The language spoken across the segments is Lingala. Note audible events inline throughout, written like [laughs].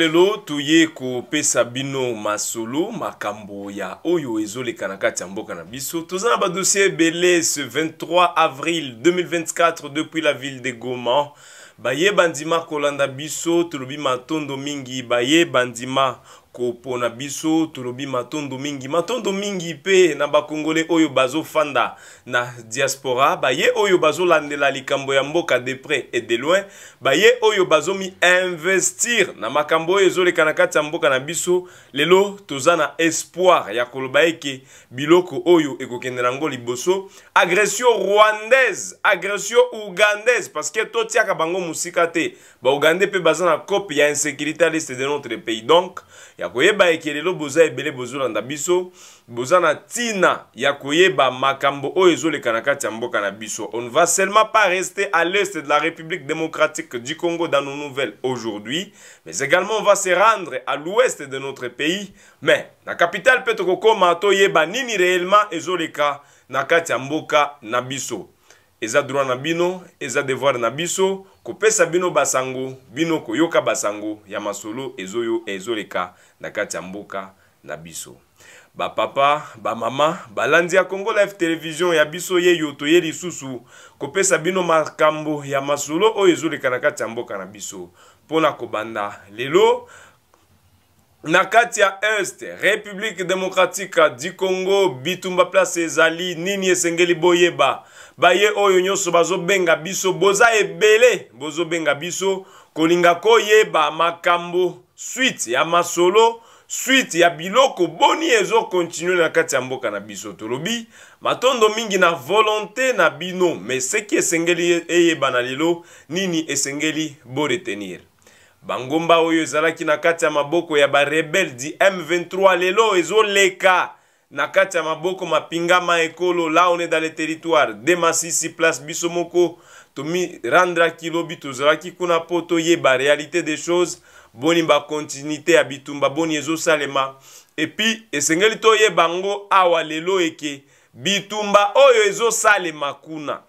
lelo toye kopesa bino masolo makambo ya oyo ezoleka na kati ya mboka na biso toza na badossier ebele ce 23 avril 2024 depuis la ville de goma baye bandima kolanda biso tolobi matondo mingi baye bandima kopona biso tolobi matondo mingi matondo mingi mpe na bakongole oyo bazofanda na diaspora baye oyo bazolandela likambo ya mboka de près et de loin baye oyo bazomiinvestir na makambo oyo ezoleka na kati ya mboka na biso lelo toza na espoir ya koloba eke biloko oyo ekokende nango liboso agression rwandaise agression ugandaise parceke totiaka bango mosika te baugandais mpe baza na cope ya insécurité à l'est de notre pays donc on ne va seulement pas rester à l'est de la république démocratique du congo dans nos nouvelles aujourd'hui mais également on va se rendre à l'ouest de notre pays mais la capitale mpe tokokóma toyeba nini réellement ezoleka na kati mboka eza droit na bino eza devoir na biso kopesa bino basango bino koyoka basango ya masolo ezoyo ezoleka na kati ya mboka na biso bapapa bamama balandi ya congo live television ya biso yeyo toye lisusu kopesa bino makambo ya masolo oyo ezoleka na kati ya mboka na biso mpona kobanda lelo na kati ya este république démocratique du congo bitumba place ezali nini esengeli boyeba baye oyo nyonso bazobenga biso boza ebele bozobenga biso kolinga koyeba makambo suite ya masolo suite ya biloko boni ezokontinue na kati ya mboka na biso tolobi matondo mingi na volonté na bino me seki esengeli eyebana lelo nini esengeli boretenir bangomba oyo ezalaki na kati ya maboko ya barebele di m23 lelo ezoleka na kati ya maboko mapingama ekolo la on est dans le territoire de masisi place biso moko tomirandraki lobi tozalaki kuna mpo toyeba réalité des choses boni bakontinuité ya bitumba boni ezosalema epuis esengeli toyeba ngo awa lelo eke bitumba oyo ezosalema kuna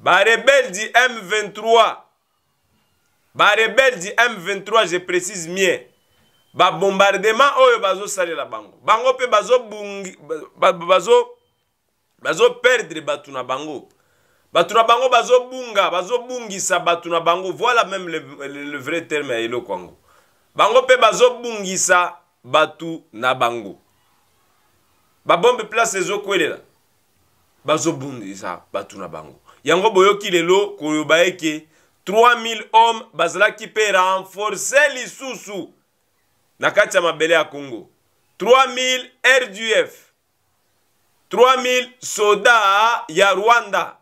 barebele di m23 barebele du m23 je précise mien babombardement oyo bazosalela bango bango mpe bazoperdre bato na bango bato na bango bazobunga bazobungisa bato na bango voilà même le, le, le vrai terme ya eloko yango bango mpe bazobungisa bato na bango babombe place ezokwelela bazobungisa bato na bango yango boyoki lelo koyoba eke 3000 hommes bazalaki mpe renforce lisusu na kati ya mabele ya congo 3000 rdf 3000 soda ya rwanda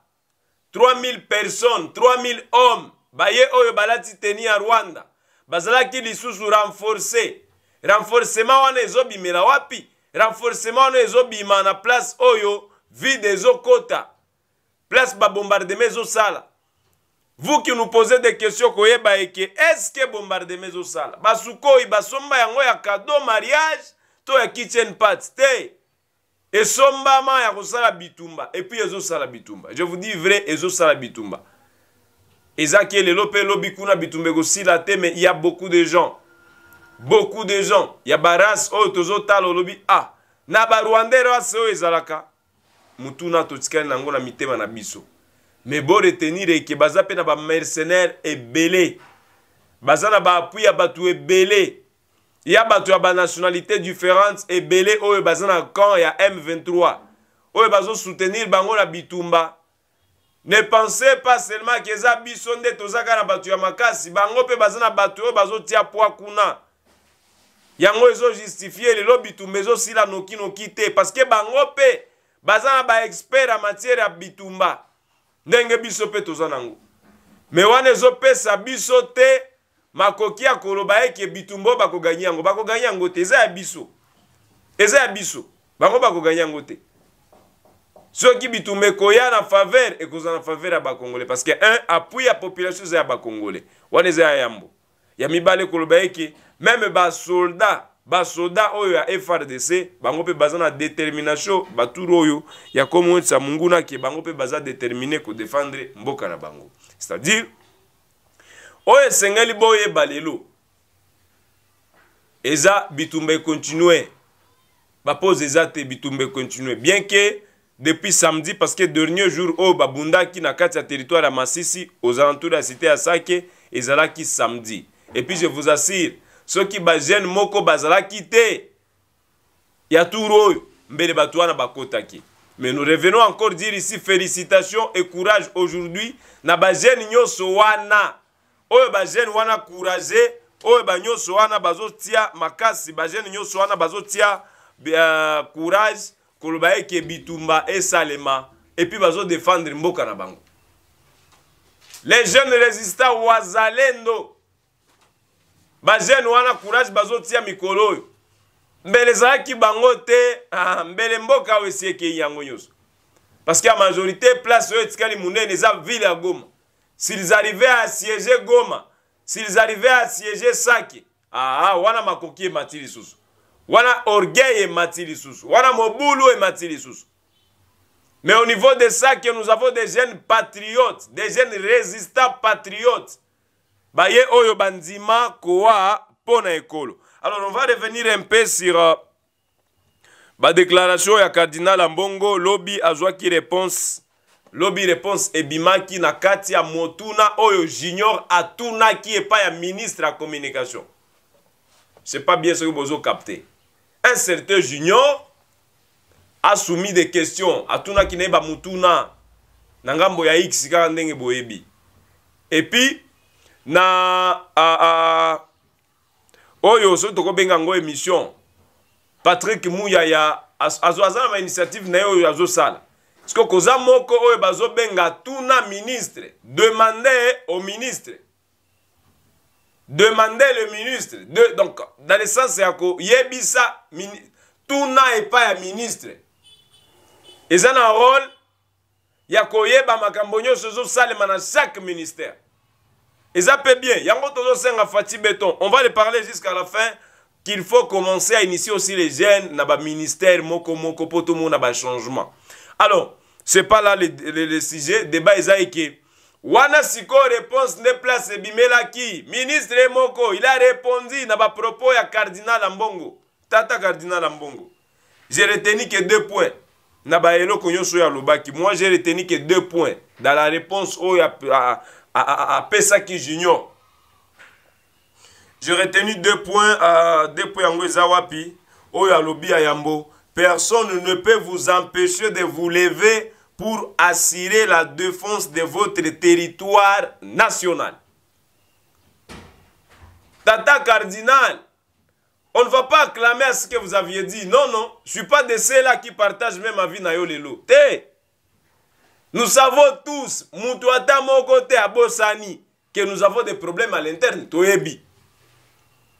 3000 personnes 3000 hommes baye oyo balati teni ya rwanda bazalaki lisusu renforce renforcement wana ezobimela wapi renforcement wana ezobima na place oyo vide ezokota place babombardement ezosala vous qui nous posez des questions est eke eske bombardement sala basukoi basomba yango ya kado mariage to ya kitchen party et ma ya sala bitumba ezo sala bitumba je vous dis vrai sala bitumba ezaki le lopelobi kuna bitumba sila te mais a beaucoup de gens beaucoup de gens ya oh, tozo talo lobi. ah na barwandais rase oyo ezalaka mutuna na nango na mitema na biso me boretenir eke baza mpe na bamercenaire ebele baza na baapui ya bato ebele ya bato ya banationalité différente ebele oyo oh, baza na camp ya m23 oyo oh, bazosoutenir bango na bitumba ne pensez pas seulement ke eza biso nde toza kaka na bato ya makasi bango mpe baza na bato oyo bazotia pwa kuna yango ezojustifie lelo bitumba ezosila nokinoki te parce ke bango mpe baza na baexpert ya matière ya bitumba ndenge biso mpe toza nango me wana ezopesa biso te makoki ya koloba eke bitumba bakoganye yango bakoganye yango te eza ya biso eza ya biso bango bakoganye yango te soki bitumba ekoya na faveur ekozala na faveur ya bakongole parce que un appui ya population eza ya bakongole wana eza ya yambo ya mibale ekoloba eke meme basoldat basoda oyo ya frdc bango mpe baza na détermination batour oyo ya komonisa monguna ke bango mpe baza détermine kodefendre mboka na bango c'est-à-dire oyo esengeli boyeba lelo eza bitumba econtinue bapose eza te bitumba econtinue bien ke depuis samedi parce que dernier jour oyo babundaki na kati ya territoire ya masisi aux alentours ya cité ya sake ezalaki samedi et puis je vous assure soki bajene moko bazalaki te ya tour oyo mbele bato wana bakotaki mais nous revenons encore dire ici félicitation et courage aujourd'hui na bajene nyonso wana oyo bajene wana courage oyo banyonso wana bazotia makasi bajene nyonso wana bazotia uh, courage koloba eke bitumba esalema epuis bazodefendre mboka na bango les jeunes résistants wazalendo bajene wana courage bazotia mikolo oyo mbele ezalaki bango te ah, mbele mboka oyo esi ekei yango nyonso parceke ya majorité place oyo etikali monene eza ville ya goma s'ils arrive à siéger goma s'ils arrive à siéger sake aa ah, ah, wana makoki emati lisusu wana orgueil emati lisusu wana mobulu emati lisusu mais au niveau de sake nous avons des jeunes patriotes des jeunes résistants patriotes baye oyo bandima kowa mpo na ekolo alors on va revenir un peu sur uh, badéclaration ya cardinal ambongo lobi azwaki réponse lobi réponse ebimaki na kati ya motuna oyo junior atunaki epai ya ministre ya communication c'est pas bien soki bozokapte un certain junior asoumis des questions atunaki na ye bamutuna na ngambo ya x kaka ndenge boyebi epuis na uh, uh, oyo soki tokobenga yango émission patrik muya ya azozala na bainitiative na ye oyo azosala ceke koza moko oyo bazobenga tuna ministre demande au ministre demande le ministre de, donc dans le sens ya koyebisa tuna epai ya ministre eza na role ya koyeba makambo nyonso ezosalema na chaque ministère Ils appellent bien. Yango Tozo Senga On va les parler jusqu'à la fin qu'il faut commencer à initier aussi les jeunes dans le ministère, moko moko, pour tout le monde, dans le changement. Alors, ce n'est pas là le, sujet. Le débat est qui. Wana Siko réponse ne place Bimelaki. Ministre Moko, il a répondu à propos à Cardinal Ambongo. Tata Cardinal Ambongo. J'ai retenu que deux points. Moi j'ai retenu que deux points dans la réponse il y à Pesaki junior j'ai retenu deux points à euh, deux points à personne ne peut vous empêcher de vous lever pour assurer la défense de votre territoire national tata cardinal on ne va pas acclamer à ce que vous aviez dit non non je ne suis pas de ceux-là qui partagent même vie na yo Nous savons tous, Moutouata Mokote Abosani, que nous avons des problèmes à l'interne, Toyebi.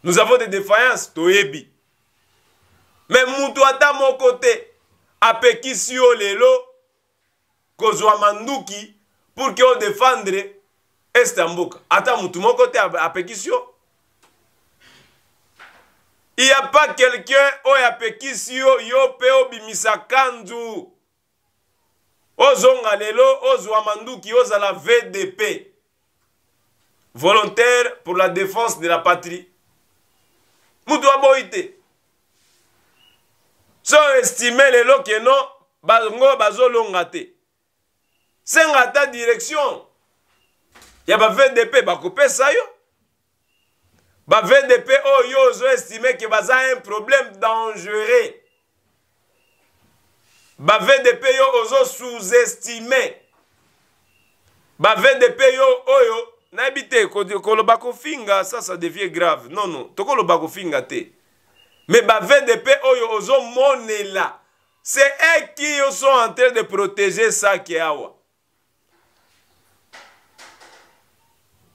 Nous avons des défaillances, Toyebi. Mais Moutouata Mokote, Apekisio Lelo, Kozwa Manduki, pour que on défendre Estambouk. Attends, Moutou Mokote Apekisio. Il n'y a pas quelqu'un qui a yo, yo, peo, bimisakandou. ozonga lelo ozwa manduki ozala vdp volontaire pour la défense de la patrie mutu aboyi te so estime lelo keno bango bazolonga te senga ata direction ya bavdp bakopesa yo bavdp oyo ozoestime ke baza un problème dangereux bavdp yo ozo sous-estime bavdp yo oyo nayebi te koloba kofinga ça ça devient grave non non tokoloba kofinga te mais bavdp oyo ozomonela c'est eux qui sont en train de protéger ça qui est awa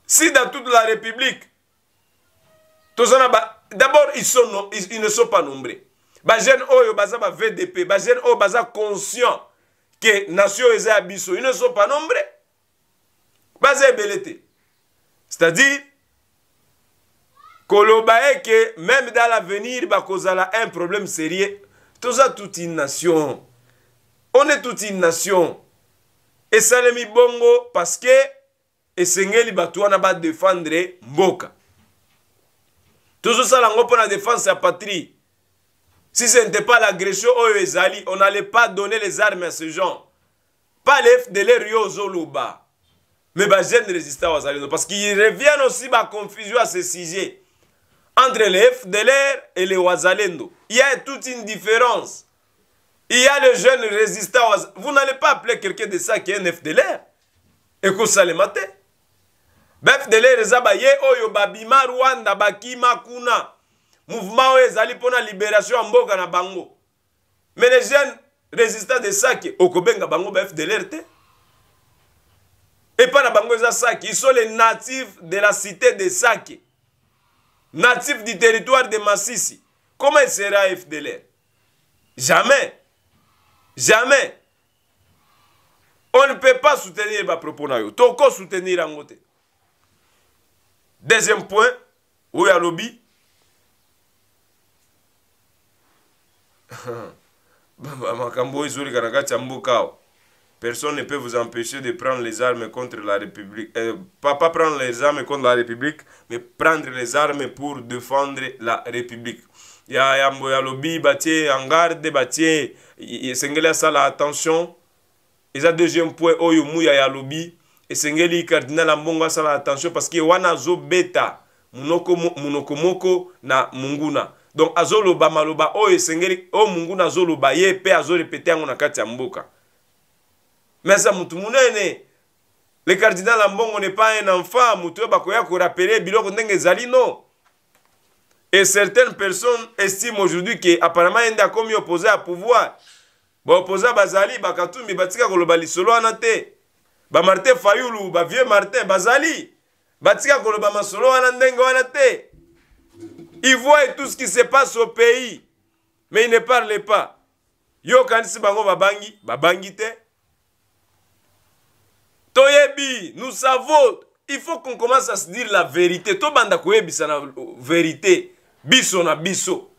si dans toute la république tozana d'abord ils, sont, ils, ils ne sont pas nombreux bajeune oyo baza ba vdp bajeune oyo baza conscient ke nation eza ya biso ils ne sont pas nombre baza ebele te c'est-à-dire koloba eke même dans l'avenir bakozala un problème sérieux toza toute une nation on est toute une nation esalemi bongo parce que esengeli bato wana badefendre mboka tozosala yango mpona défense ya patrie Si ce n'était pas l'agression au oh, Ezali, on n'allait pas donner les armes à ces gens. Pas les de les Rio Zoluba. Mais les bah, jeunes résistants aux Azali. Parce qu'ils reviennent aussi à bah, confusion à ce sujet. Entre les FDLR et les Wazalendo. Il y a toute une différence. Il y a les jeunes résistants. Vous n'allez pas appeler quelqu'un de ça qui est un FDLR. Et ça les FDLR, les ont Oyo, Babima, Rwanda, Bakima, Kuna. mouvement oyo ezali mpona libération ya mboka na bango me les jeunes résistant de saki okobenga bango bafdlr te epai na bango eza saki ils sont les natifs de la cité de saki natifs du territoire de masisi comment il sera fdlr jamais jamais on ne peut pas soutenir bapropos na yo tokosoutenir yango te deuxième point oyo alobi makambo oyo ezoleka na kati ya mboka awa personne ne peut vous empêcher de prendre les armes contre la République. Euh, pas, pas prendre les armes contre la République, mais prendre les armes pour défendre la République. Il y a, y a lobby, bâti, en garde, bâti, sengeli asala attention. eza deuxième point oyo muya ya lobi esengeli cardinal ambongo asala attention parce que wana azobeta munoko moko na munguna donc azoloba maloba oyo esengeli oyo munguna azoloba ye mpe azorepete yango na kati ya mboka me aza motu monene le cardinal ya mbongo ne pas un enfant motu oyo bakoya korapele biloko ndenge ezali no et certaines personnes estiment aujourd'hui que apparemment ye nde akomi opposé ya pouvoir baopoza bazali bakatumbi batika koloba lisolo wana te bamartin fayulu bavieux martin bazali batika koloba masolo wana ndenge wana te Il voit tout ce qui se passe au pays, mais il ne parle pas. Yo si bango babangi, babangi te. Toyebi, nous savons, il faut qu'on commence à se dire la vérité. To banda koyebi sa na vérité. Biso na biso.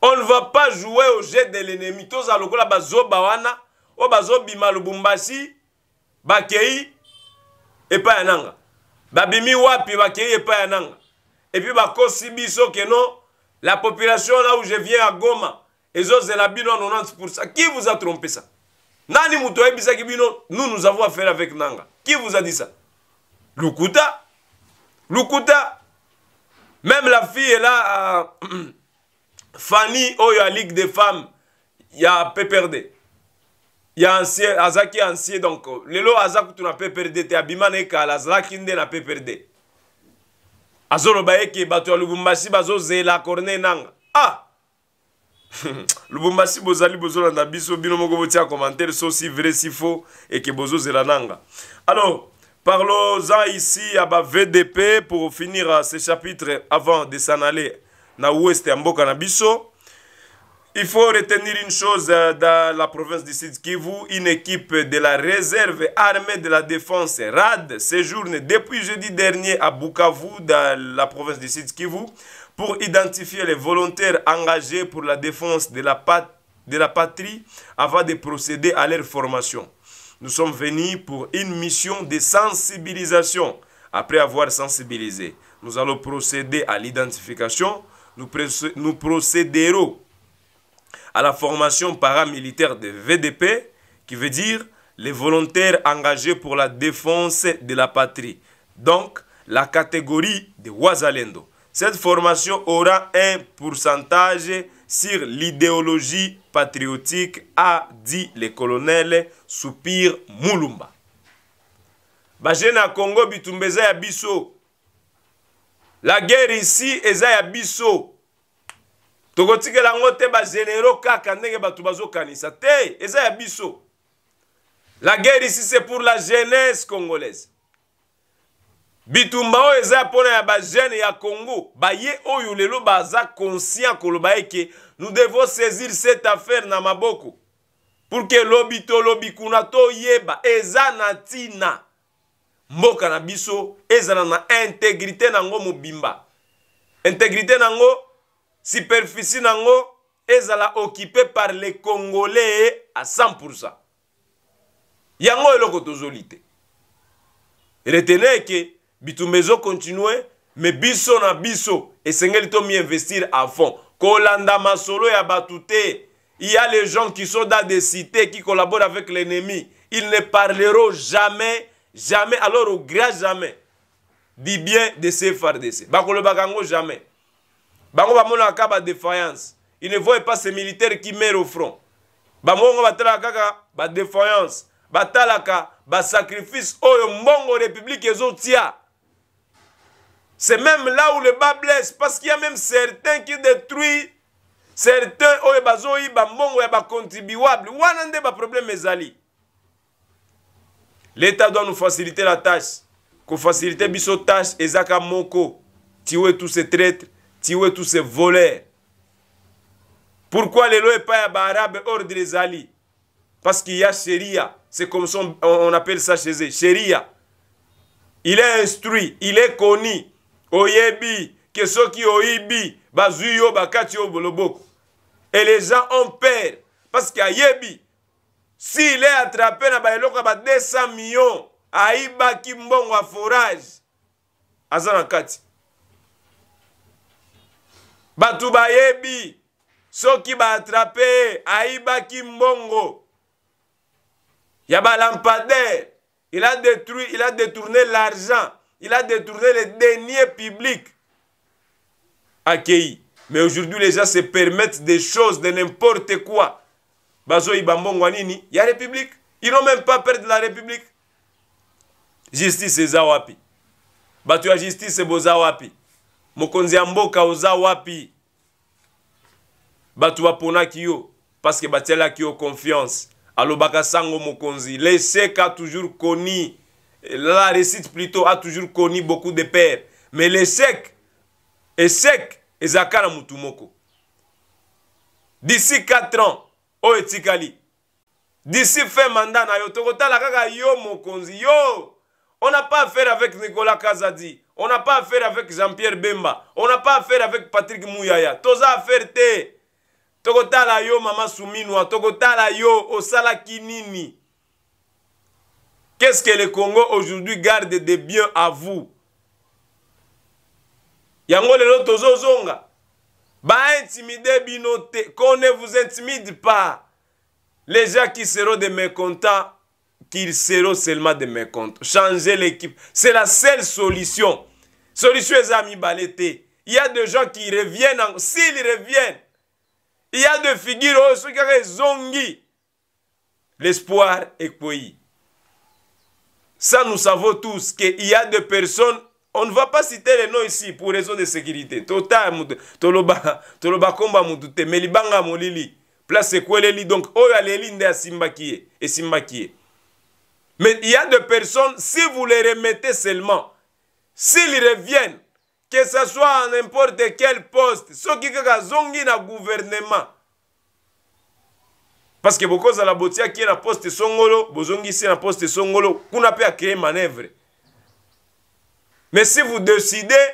On ne va pas jouer au jeu de l'ennemi. Toza lokola bazoba wana, o bazobima Malubumbasi, bakei et ya nanga. Babimi wapi bakei et ya nanga et puis que bah, non la population là où je viens à Goma ezozela bino à 90% qui vous a trompé ça nani bino nous nous avons affaire avec nanga qui vous a dit ça lukuta lukuta même la fille est là euh, [clears throat] fanny oh, a ya ligue des femmes ya pprd a ancien azaki ancien donc lelo aza tu pprd te abima na ekala tu n'as na perdu. azoloba eke bato ya lubumbasi bazozela corneille nanga ah [laughs] lubumbasi bozali bozolanda biso bino moko botia commentaire so si vrai si faux eke bozozela nanga alors parlons-en ici à ba vdp pour finir euh, ce chapitre avant de s'en aller na ouest ya mboka na biso Il faut retenir une chose euh, dans la province du Sud Kivu, une équipe de la réserve armée de la défense RAD séjourne depuis jeudi dernier à Bukavu dans la province du Sud Kivu pour identifier les volontaires engagés pour la défense de la, de la patrie avant de procéder à leur formation. Nous sommes venus pour une mission de sensibilisation. Après avoir sensibilisé, nous allons procéder à l'identification. Nous, nous procéderons à la formation paramilitaire de VDP, qui veut dire les volontaires engagés pour la défense de la patrie, donc la catégorie de Wazalendo. Cette formation aura un pourcentage sur l'idéologie patriotique, a dit le colonel Soupir Moulumba. Bajena Congo, Bitumbeza La guerre ici, est à Bisso. tokotikela yango te bagénéraux kaka ndenge bato bazokanisa te eza ya biso la guerre ici c'est pour la jeunesse congolaise bitumba oyo eza mpona ya bajeune ya congo baye oyo lelo baza conscient koloba eke nous devons saisir cette affaire na maboko pour ke lobi tolobi kuna toyeba eza na ntina mboka na biso ezala na integrité nango mobimba integrité nango superficie nango ezala occupé par le congolais à 100% yango eloko tozoli te retene eke bitumba ezokontinue me biso na biso esengeli tomiinvestir à fond kolanda masolo ya bato te il y a les gens qui sont dans des cités qui collaborent avec l'ennemi ils ne parleront jamais jamais alors au grand jamais du bien de ces FARDC bakolobaka yango jamais bango bamonaka kaka badéfaillance il ne voit pas ces militaires qui meurent au front bango bango batalaka kaka badéfaillance batalaka basacrifice oyo mbongo république ezotia c'est même là où le bas blesse parce qu'il y a même certains qui détruit certains oyo bazoyiba mbongo ya bacontribuable wana nde baproblème ezali l'état doit nous faciliter la tâche kofacilite biso tâche ezaka moko tiwe tous ces traîtres tiwe tous ces voleurs pourquoi lelo epai ya baarabe ordre ezali parce qu'il y a sheria c'est comme ça on, on appelle ça chez eux sheria il est instruit il est connu oyebi ke soki oyibi bazwi yo bakati yo loboko et les gens ont peur parce que ayebi s'il est attrapé na baeloko ya ba 200 millions ayibaki mbongo ya forage aza na kati Batuba Yebi, soki attraper Aibakim mbongo il a détruit il a détourné l'argent il a détourné les deniers publics accueilli. mais aujourd'hui les gens se permettent des choses de n'importe quoi Il mbongo y a république ils n'ont même pas peur de la république justice c'est Zawapi. Tu justice c'est Zawapi. mokonzi ya mboka oza wapi bato baponaki yo parceke batialaki yo confiance alobaka sango mokonzi lesek a toujours coni la récite plutôt a toujours coni beaucoup de père mais lesek esek ezalaka na motu moko d'ici 4 ans oyo etikali d'ici fin mandat na yo tokotala kaka yo mokonzi yo on n'a pas affaire avec nicolas kazadi On n'a pas affaire avec Jean-Pierre Bemba. On n'a pas affaire avec Patrick Mouyaya. Toza affaire te. tokotala yo mama suminwa tokotala yo osalaki nini qu'est-ce que le congo aujourd'hui garde de bien à vous yango lelo tozozonga baintimide bino te qu'on ne vous intimide pas les gens qui seront de mécontents qu'ils seront seulement de mes comptes. Changer l'équipe, c'est la seule solution. Solution les amis balété. Il y a des gens qui reviennent, s'ils reviennent, il y a des figures aussi oh, qui zongi. L'espoir est quoi Ça, nous savons tous qu'il y a des personnes on ne va pas citer les noms ici pour raison de sécurité. Total, toloba, toloba komba mutute, melibanga molili. Place li. donc oyo oh, Et nde asimbakiye, esimbakiye. Mais il y a des personnes, si vous les remettez seulement, s'ils reviennent, que ce soit à n'importe quel poste, ceux qui dans le gouvernement. Parce que beaucoup la botia qui est na poste songolo, bozongi si na poste songolo, kuna peut créer manœuvre. Mais si vous décidez,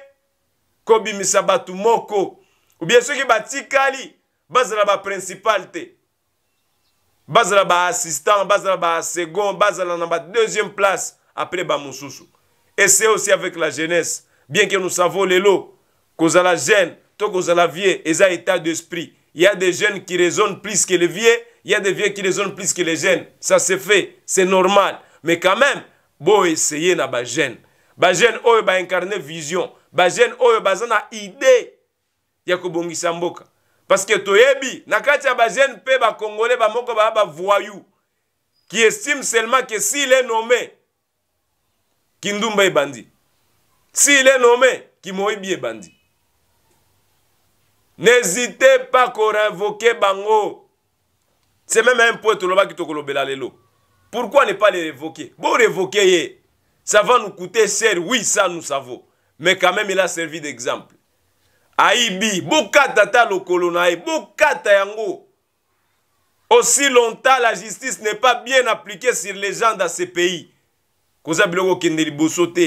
kobimisa moko, ou bien ceux qui batikali, base la principalité, bazala assistant bazala second bazala na deuxième place après ba mususu et c'est aussi avec la jeunesse bien que nous savons les lots la jeune la vieille et un état d'esprit il y a des jeunes qui raisonnent plus que les vieux il y a des vieux qui raisonnent plus que les jeunes ça se fait c'est normal mais quand même bon essayer na ba jeune ba jeune oyo ba incarner vision ba jeune oyo une idée ya Bongi samboka parceke toyebi na kati ya bajene mpe bakongole bamoko baya bavoyu qui estime seulement que s'il est nommé kindumba ebandi s'il est nommé kimoyibi ebandi n'hésitez pas korévoke bango c'est même un point tolobaki tokolobela lelo pourquoi ne pas le révoquer bo révoquer ye eh. ça va nous coûter cher oui ça nous savons mais quand même il a servi d'exemple ayibi bokata ta lokolo na ye bokata yango aussi longtemps la justice n'est pas bien appliquée sur les gens dans ce pays koza biloko okende liboso te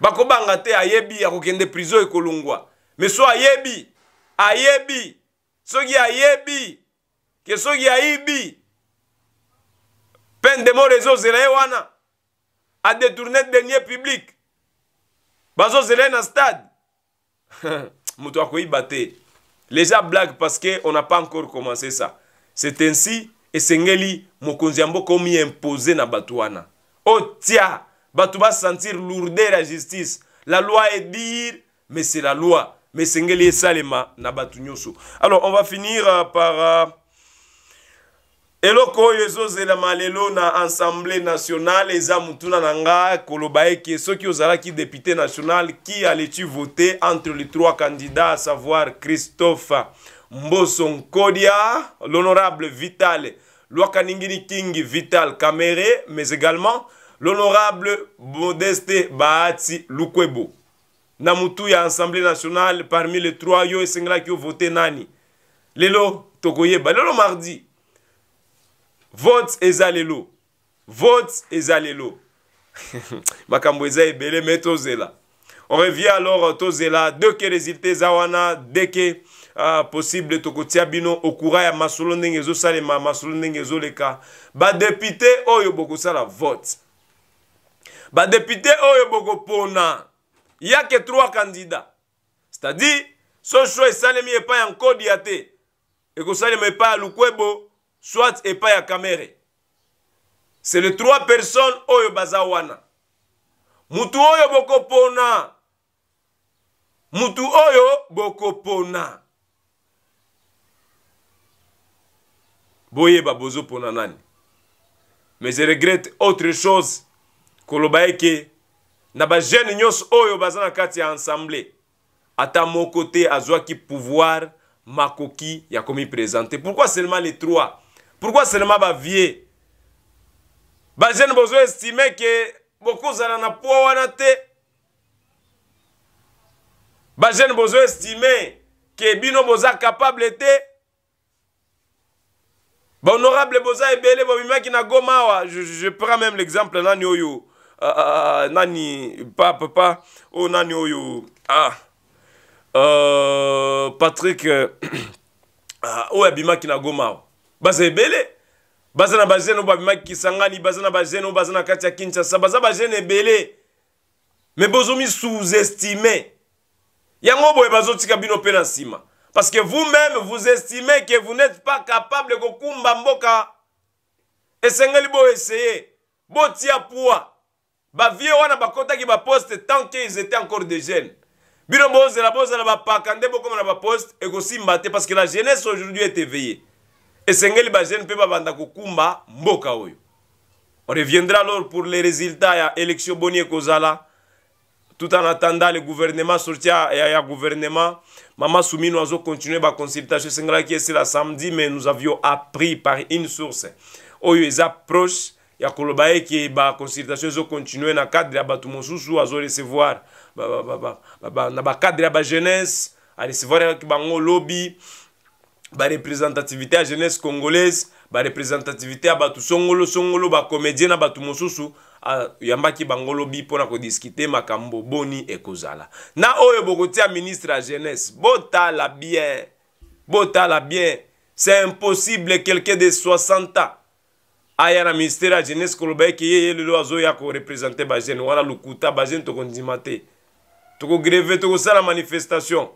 bakobanga te ayebi akokende prison ekolongwa me so ayebi ayebi soki ayebi ke soki ayibi peine de mort ezozela ye wana adétourne denier public bazozela ye na stade [laughs] moto bate, les gens blague parce que on n'a pas encore commencé ça c'est ainsi et esengeli mon ya mboka omi impose na Oh tiens, on va sentir lourdeur la justice la loi est dire mais c'est la loi mais esengeli salema, na bato nyonso alors on va finir euh, par euh, eloko oyo Zelamalelo malélo na assemblée nationale eza mutuna na nga ki eke soki ki député national qui allait tu voter entre les trois candidats à savoir christophe Mboson-Kodia, l'honorable vital lwakaningini king vital Kamere, mais également l'honorable modeste baati lukwebo na mutu ya assemblée nationale parmi les trois yo a voté nani lelo tokoyeba lelo mardi vote eza lelo vote eza lelo [laughs] makambo eza ebele me tozela on revient alors tozela deke résultat eza wana deke uh, possible tokotia bino okura ya masolo ndenge ezosalema masolo ndenge ezoleka badepute oyo bokosala vote badepute oyo bokopona yake 3 candidat c'est-à-dire so cho esalemi epai ya nkodia te ekosalema epai ya lukwebo soit epai ya kamere c'est les trois personnes oyo baza wana mutu oyo bokopona mutu oyo bokopona boyeba bozopona nani mais je regrette autre chose koloba eke na bajeune nyonso oyo baza na kati ya ensemble ata moko te azwaki pouvoir makoki ya komipresente pourquoi seulement les trois pourquoi seulement bavie bajeune bozo estime ke bokozala na poa wana te bajeune bozo estime ke bino boza capable te bahonorable boza ebele bobimaki na goma awa je, je prends même l'exemple nani oyo uh, uh, nani pa papa oyo oh, nani oyo ah uh, patrick uh, [clears throat] oyo abimaki na goma awa baza ebele baza na bagene oyo babimaki kisangani baza na bagene oyo baza na kati ya kinshasa baza bagene ebele me bozomi sous-estime yango boye bazotika bino mpe na nsima parce que vous-même vous estimez que vous n'êtes pas capable kokumba mboka esengeli boeseye botia poids bavie wana bakotaki baposte tant que ils étaient encore des jeunes bino bozela bozela bapaka nde bokoma na baposte ekosimba te parce que la jeunesse aujourd'hui est éveillée esengeli bajeune mpe babanda kokumba mboka oyo on reviendra alors pour les résultats ya élection boni ekozala tout en attendant le gouvernement sortia ya, ya gouvernement mama soumino azocontinue baconsultation esengelaki esila samedi mais nous avions appris par une source oyo eza proche ya koloba eke baconsultation ezocontinue na cadre ya bato mosusu azorecevoir ba, ba, ba, ba, ba, na bacadre ya bajeunesse arecevwaraki bango lobi bareprésentativité ya jeunesse congolaise bareprésentativité ya bato songolosongolo bacomédien na bato mosusu ayambaki bango lobi mpo na kodiskute makambo boni ekozala na oyo bokotia ministre ya jeunesse botala bien botala bien c'est impossible quelqu'un de 60 ans aya na ministère ya jeunesse koloba eke ye ye lelo azoya korepresente bajene wana lokuta bajene tokondima te tokogreve tokosala manifestation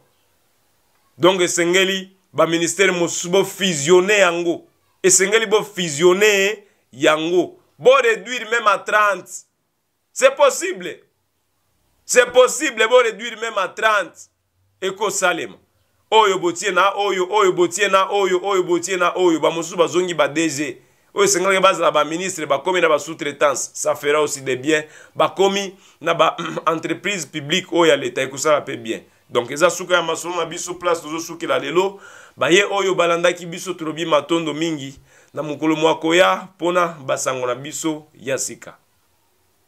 donc esengeli baministere mosusu bofusione yango esengeli bofusione yango boreduire même à 30 c'est possible c'est possible boreduire même à 30 ekosalema oyo botie na oyo oyo botie na oyo oyo botie na oyo bamosusu bazongi ba dg oyo esengelaki bazala baministre bakomi na basoutraitance ça fera aussi de bien bakomi na baentreprise [clears throat] publique oyo ya leta ekosala mpe bien donc eza suka ya masolo na biso place tozosukela lelo baye oyo balandaki biso tolobi matondo mingi na mokolo mwakoya mpona basango na biso ya sika